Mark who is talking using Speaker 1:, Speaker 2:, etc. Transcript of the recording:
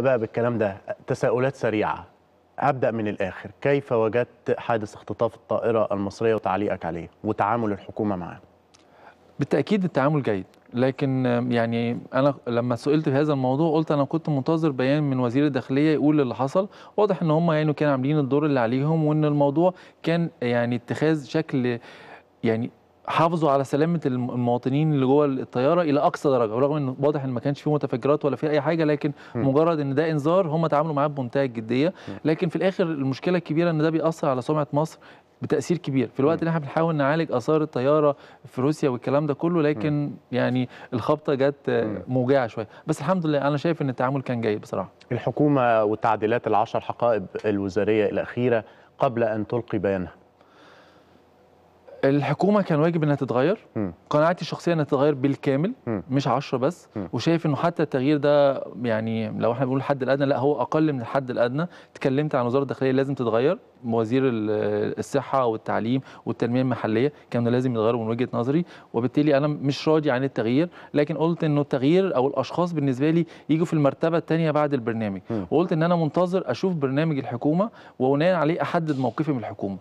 Speaker 1: بقى بالكلام ده تساؤلات سريعه ابدا من الاخر كيف وجدت حادث اختطاف الطائره المصريه وتعليقك عليه وتعامل الحكومه معاه
Speaker 2: بالتاكيد التعامل جيد لكن يعني انا لما سئلت في هذا الموضوع قلت انا كنت منتظر بيان من وزير الداخليه يقول اللي حصل واضح ان هم يعني كانوا عاملين الدور اللي عليهم وان الموضوع كان يعني اتخاذ شكل يعني حافظوا على سلامه المواطنين اللي جوه الطياره الى اقصى درجه رغم ان واضح ان ما كانش فيه متفجرات ولا فيه اي حاجه لكن م. مجرد ان ده انذار هم تعاملوا معاه بمنتهى الجديه لكن في الاخر المشكله الكبيره ان ده بيأثر على سمعه مصر بتاثير كبير في الوقت اللي احنا بنحاول نعالج اثار الطياره في روسيا والكلام ده كله لكن
Speaker 3: م. يعني الخبطه جت موجعه شويه بس الحمد لله انا شايف ان التعامل كان جيد بصراحه الحكومه والتعديلات العشر حقائب الوزاريه الاخيره قبل ان تلقي بيانها الحكومه كان واجب انها تتغير م. قناعتي الشخصيه انها
Speaker 2: تتغير بالكامل م. مش 10 بس م. وشايف انه حتى التغيير ده يعني لو احنا بنقول الحد الادنى لا هو اقل من الحد الادنى اتكلمت عن وزاره الداخليه لازم تتغير وزير الصحه والتعليم والتنميه المحليه كان لازم يتغير من وجهه نظري وبالتالي انا مش راضي عن التغيير لكن قلت انه التغيير او الاشخاص بالنسبه لي يجوا في المرتبه الثانيه بعد البرنامج م. وقلت ان انا منتظر اشوف برنامج الحكومه وبناء عليه احدد موقفي من الحكومه